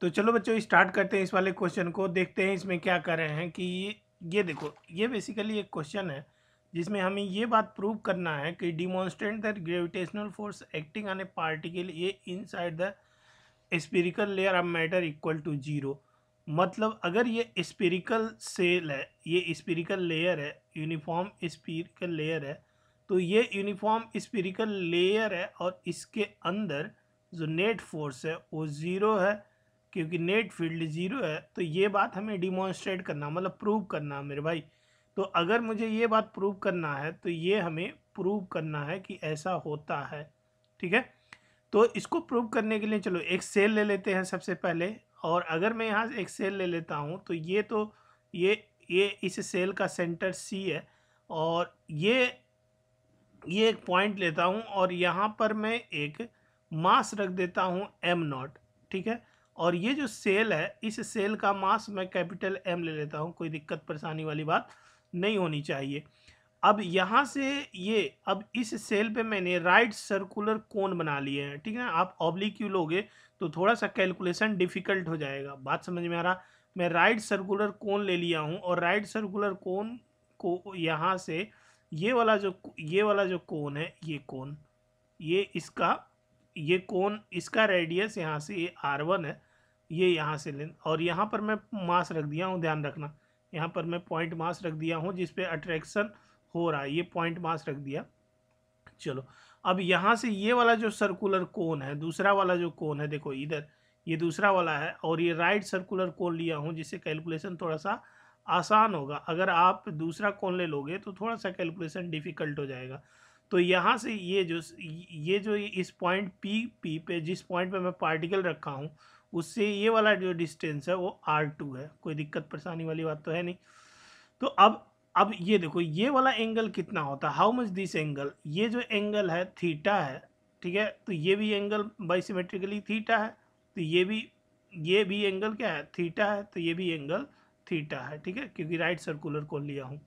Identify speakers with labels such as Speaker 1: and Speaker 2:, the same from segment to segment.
Speaker 1: तो चलो बच्चों स्टार्ट करते हैं इस वाले क्वेश्चन को देखते हैं इसमें क्या कर रहे हैं कि ये ये देखो ये बेसिकली एक क्वेश्चन है जिसमें हमें ये बात प्रूव करना है कि demonstrate that gravitational force acting on a particle ये inside the spherical layer of matter equal to zero मतलब अगर ये स्पिरिकल सेल है ये स्पिरिकल लेयर है यूनिफॉर्म स्पिरिकल लेयर है तो ये यूनिफॉर्म स्पिरिकल लेयर है और इसके अंदर जो नेट फोर्स है वो ज़ीरो है क्योंकि नेट फील्ड ज़ीरो है तो ये बात हमें डिमॉन्स्ट्रेट करना मतलब प्रूव करना मेरे भाई तो अगर मुझे ये बात प्रूव करना है तो ये हमें प्रूव करना है कि ऐसा होता है ठीक है तो इसको प्रूव करने के लिए चलो एक सेल ले लेते हैं सबसे पहले और अगर मैं यहाँ एक सेल ले लेता हूँ तो ये तो ये ये इस सेल का सेंटर सी है और ये ये एक पॉइंट लेता हूँ और यहाँ पर मैं एक मास रख देता हूँ एम नॉट ठीक है और ये जो सेल है इस सेल का मास मैं कैपिटल एम ले लेता हूँ कोई दिक्कत परेशानी वाली बात नहीं होनी चाहिए अब यहाँ से ये अब इस सेल पे मैंने राइट सर्कुलर कोन बना लिए हैं ठीक है ना आप ऑब्लिक्यू लोगे तो थोड़ा सा कैलकुलेशन डिफिकल्ट हो जाएगा बात समझ में आ रहा मैं राइट सर्कुलर कोन ले लिया हूँ और राइट सर्कुलर कोन को यहाँ से ये वाला जो ये वाला जो कोन है ये कोन ये इसका ये कोन इसका रेडियस यहाँ से ये आर वन है ये यहाँ से लें और यहाँ पर मैं मास रख दिया हूँ ध्यान रखना यहाँ पर मैं पॉइंट मास रख दिया हूँ जिसपे अट्रैक्शन हो रहा है ये पॉइंट मास रख दिया चलो अब यहाँ से ये वाला जो सर्कुलर कोन है दूसरा वाला जो कोन है देखो इधर ये दूसरा वाला है और ये राइट सर्कुलर कोन लिया हूँ जिससे कैलकुलेशन थोड़ा सा आसान होगा अगर आप दूसरा कोन ले लोगे तो थोड़ा सा कैलकुलेशन डिफ़िकल्ट हो जाएगा तो यहाँ से ये जो ये जो इस पॉइंट पी पी पे जिस पॉइंट पे मैं पार्टिकल रखा हूँ उससे ये वाला जो डिस्टेंस है वो आर टू है कोई दिक्कत परेशानी वाली बात तो है नहीं तो अब अब ये देखो ये वाला एंगल कितना होता है हाउ मच दिस एंगल ये जो एंगल है थीटा है ठीक है तो ये भी एंगल बाइसीमेट्रिकली थीटा है तो ये भी ये भी एंगल क्या है थीटा है तो ये भी एंगल थीटा है ठीक है क्योंकि राइट सर्कुलर को लिया हूँ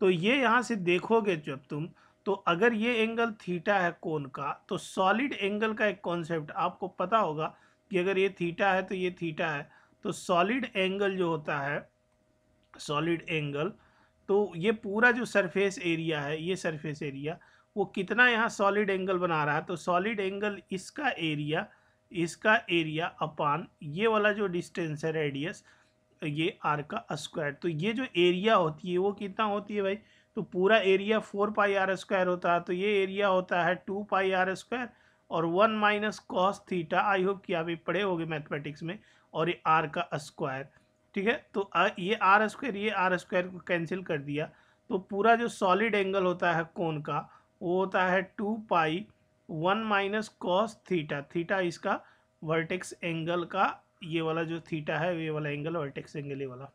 Speaker 1: तो ये यहाँ से देखोगे जब तुम तो अगर ये एंगल थीटा है कोन का तो सॉलिड एंगल का एक कॉन्सेप्ट आपको पता होगा कि अगर ये थीटा है तो ये थीटा है तो सॉलिड एंगल जो होता है सॉलिड एंगल तो ये पूरा जो सरफेस एरिया है ये सरफेस एरिया वो कितना यहाँ सॉलिड एंगल बना रहा है तो सॉलिड एंगल इसका एरिया इसका एरिया अपान ये वाला जो डिस्टेंस है रेडियस ये आर का स्क्वायर तो ये जो एरिया होती है वो कितना होती है भाई तो पूरा area four pi R square होता है तो ये एरिया होता है टू पाई आर स्क्वायर और one minus cos theta I hope कि आप ये पढ़े गए मैथमेटिक्स में और ये आर का स्क्वायर ठीक है तो ये आर स्क्वायर ये आर स्क्वायर को कैंसिल कर दिया तो पूरा जो सॉलिड एंगल होता है कोन का वो होता है two pi one minus cos theta theta इसका वर्टेक्स एंगल का ये वाला जो थीटा है ये वाला एंगल वर्टेक्स एंगल ये वाला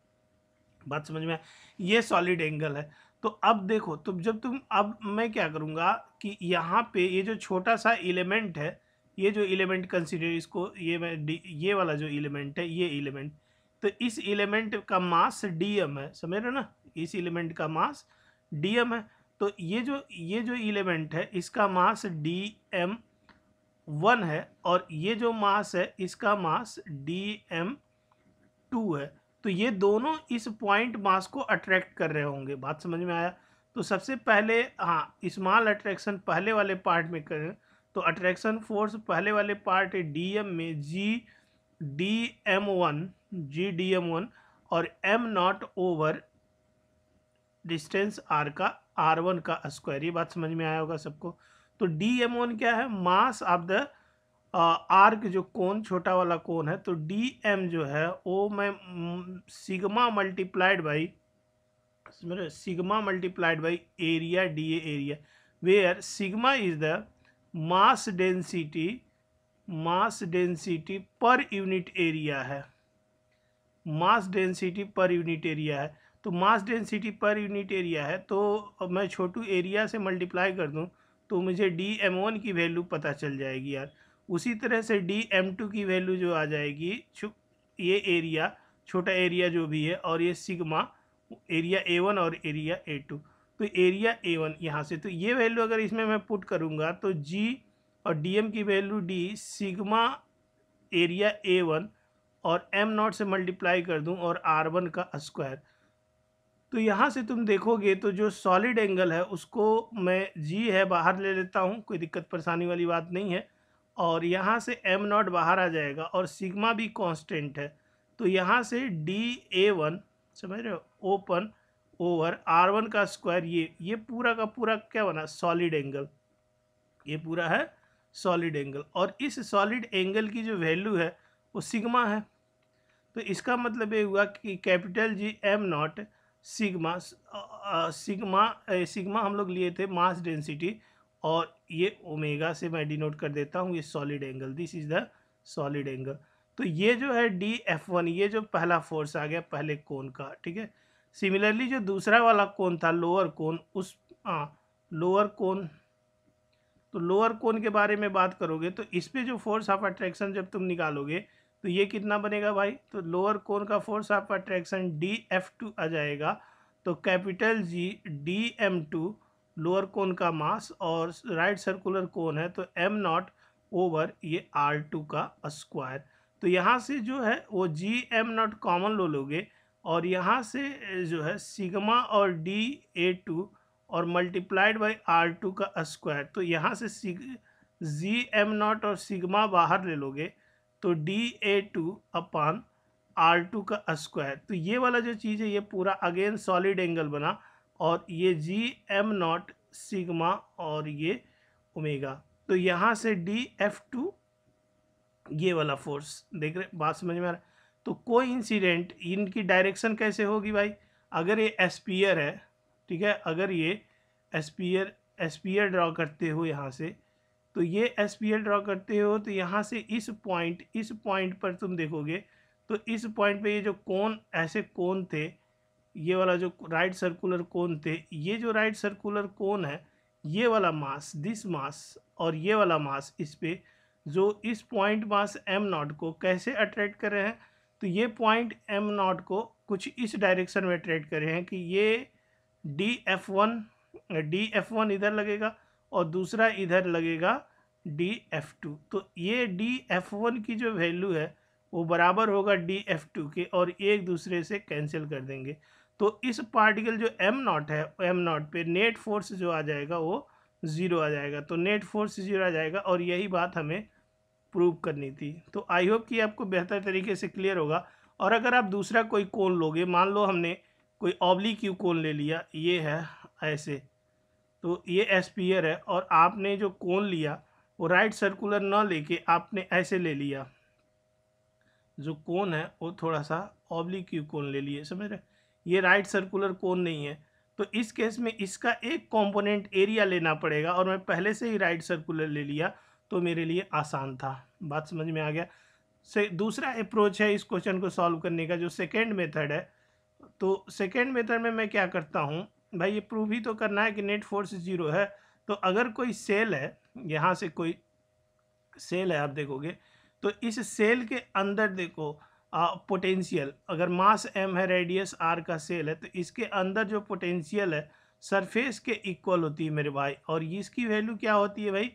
Speaker 1: बात समझ में ये सॉलिड एंगल है तो अब देखो तुम तो जब तुम अब मैं क्या करूँगा कि यहाँ पे ये जो छोटा सा एलिमेंट है ये जो एलिमेंट कंसिडर इसको ये मैं ये वाला जो एलिमेंट है ये एलिमेंट तो इस एलिमेंट का मास डी एम है समझ रहे हो ना इस एलिमेंट का मास डी एम है तो ये जो ये जो एलिमेंट है इसका मास डी एम वन है और ये जो मास है इसका मास डी एम टू है तो ये दोनों इस पॉइंट मास को अट्रैक्ट कर रहे होंगे बात समझ में आया तो सबसे पहले हाँ स्मॉल अट्रैक्शन पहले वाले पार्ट में करें तो अट्रैक्शन फोर्स पहले वाले पार्ट डी एम में G D M one G D M one और M naught over distance R का आर वन का स्क्वायर ये बात समझ में आया होगा सबको तो डी एम वन क्या है मास ऑफ द आर्क जो कोन छोटा वाला कोन है तो डी एम जो है वो मैं sigma multiplied by sigma multiplied by area D A area where sigma is the mass density mass density per unit area है mass density per unit area है तो mass density per unit area है तो मैं छोटू area से multiply कर दूं तो मुझे डी एम वन की वैल्यू पता चल जाएगी यार उसी तरह से डी एम टू की वैल्यू जो आ जाएगी ये एरिया छोटा एरिया जो भी है और ये सिग्मा एरिया ए वन और एरिया ए टू तो एरिया ए वन यहाँ से तो ये वैल्यू अगर इसमें मैं पुट करूँगा तो जी और डी एम की value D sigma area A one और एम नॉट से मल्टीप्लाई कर दूँ और आर वन का स्क्वायर तो यहाँ से तुम देखोगे तो जो सॉलिड एंगल है उसको मैं जी है बाहर ले लेता हूँ कोई दिक्कत परेशानी वाली बात नहीं है और यहाँ से एम नॉट बाहर आ जाएगा और सिग्मा भी कांस्टेंट है तो यहाँ से डी ए वन समझ रहे हो ओपन ओवर आर वन का स्क्वायर ये ये पूरा का पूरा क्या बना सॉलिड एंगल ये पूरा है सॉलिड एंगल और इस सॉलिड एंगल की जो वैल्यू है वो सिग्मा है तो इसका मतलब ये हुआ कि capital G M naught sigma sigma sigma हम लोग लिए थे मास डेंसिटी और ये ओमेगा से मैं डिनोट कर देता हूँ ये solid angle this is the solid angle तो ये जो है डी एफ वन ये जो पहला फोर्स आ गया पहले कोन का ठीक है सिमिलरली जो दूसरा वाला कोन था लोअर कोन उस लोअर हाँ, कोन तो लोअर कोन के बारे में बात करोगे तो इस पर जो फोर्स ऑफ अट्रैक्शन जब तुम निकालोगे तो ये कितना बनेगा भाई तो लोअर कोन का force of attraction D F two आ जाएगा तो capital G D M two lower cone का मास और राइट सर्कुलर कोन है तो एम नॉट ओवर ये आर टू का स्क्वायर तो यहाँ से जो है वो जी एम नॉट कॉमन लो लोगे और यहाँ से जो है सिग्मा और डी ए टू और मल्टीप्लाइड बाई आर टू का स्क्वायर तो यहाँ से जी एम नॉट और सिग्मा बाहर ले लोगे तो D A two upon R two का स्क्वायर तो ये वाला जो चीज़ है ये पूरा अगेन सॉलिड एंगल बना और ये जी एम नॉट सिग्मा और ये ओमेगा तो यहाँ से डी एफ टू ये वाला फोर्स देख रहे बात समझ में आ रहा है तो को इंसिडेंट इनकी डायरेक्शन कैसे होगी भाई अगर ये एस्पियर है ठीक है अगर ये एस्पियर एस्पियर ड्रॉ करते हो यहाँ से तो ये एस्पियर ड्रॉ करते हो तो यहाँ से इस पॉइंट इस पॉइंट पर तुम देखोगे तो इस पॉइंट पे ये जो कौन ऐसे कौन थे ये वाला जो राइट सर्कुलर कोन थे ये जो राइट सर्कुलर कोन है ये वाला मास दिस मास और ये वाला मास इस पर जो इस पॉइंट मास एम नॉट को कैसे अट्रैक्ट कर रहे हैं तो ये पॉइंट एम नॉट को कुछ इस डायरेक्शन में अट्रैक्ट कर रहे हैं कि ये D F one D F one इधर लगेगा और दूसरा इधर लगेगा डी एफ टू तो ये डी एफ वन की जो वैल्यू है वो बराबर होगा डी एफ टू के और एक दूसरे से कैंसिल कर देंगे तो इस पार्टिकल जो एम नॉट है एम नॉट पे नेट फोर्स जो आ जाएगा वो ज़ीरो आ जाएगा तो नेट फोर्स ज़ीरो आ जाएगा और यही बात हमें प्रूव करनी थी तो आई होप कि आपको बेहतर तरीके से क्लियर होगा और अगर आप दूसरा कोई कोन लोगे मान लो हमने कोई ऑबली क्यू कोन ले लिया ये है ऐसे तो ये एस्पियर है और आपने जो कोन लिया वो राइट सर्कुलर ना लेके आपने ऐसे ले लिया जो कोन है वो थोड़ा सा ऑबली क्यू कोन ले लिए समझ रहे ये राइट सर्कुलर कोन नहीं है तो इस केस में इसका एक कंपोनेंट एरिया लेना पड़ेगा और मैं पहले से ही राइट सर्कुलर ले लिया तो मेरे लिए आसान था बात समझ में आ गया से दूसरा अप्रोच है इस क्वेश्चन को सॉल्व करने का जो सेकेंड मेथड है तो सेकेंड मेथड में मैं क्या करता हूँ भाई ये प्रूव ही तो करना है कि नेट फोर्स जीरो है तो अगर कोई सेल है यहाँ से कोई सेल है आप देखोगे तो इस सेल के अंदर देखो पोटेंशियल अगर मास एम है रेडियस आर का सेल है तो इसके अंदर जो पोटेंशियल है सरफेस के इक्वल होती है मेरे भाई और इसकी वैल्यू क्या होती है भाई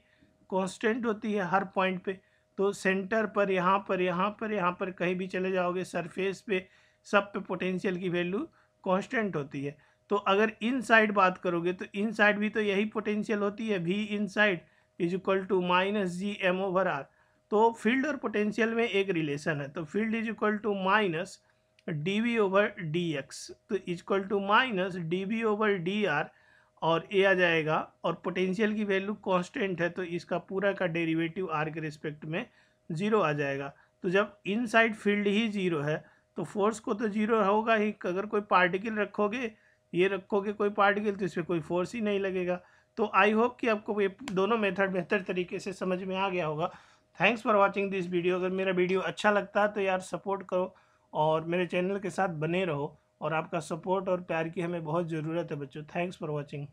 Speaker 1: कांस्टेंट होती है हर पॉइंट पे तो सेंटर पर यहाँ पर यहाँ पर यहाँ पर कहीं भी चले जाओगे सरफेस पे सब पे पोटेंशियल की वैल्यू कांस्टेंट होती है तो अगर इन साइड बात करोगे तो इन साइड भी तो यही पोटेंशियल होती है भी inside is equal to minus G M over R तो फील्ड और पोटेंशियल में एक रिलेशन है तो field is equal to minus D V over D X तो equal to minus D V over D R और ए आ जाएगा और पोटेंशियल की वैल्यू कांस्टेंट है तो इसका पूरा का डेरिवेटिव आर के रिस्पेक्ट में ज़ीरो आ जाएगा तो जब इनसाइड फील्ड ही ज़ीरो है तो फोर्स को तो ज़ीरो होगा ही अगर कोई पार्टिकल रखोगे ये रखोगे कोई पार्टिकल तो इस पर कोई फोर्स ही नहीं लगेगा तो आई होप कि आपको ये दोनों मेथड बेहतर तरीके से समझ में आ गया होगा thanks for watching this video अगर मेरा वीडियो अच्छा लगता है तो यार सपोर्ट करो और मेरे चैनल के साथ बने रहो और आपका सपोर्ट और प्यार की हमें बहुत ज़रूरत है बच्चों थैंक्स फॉर वॉचिंग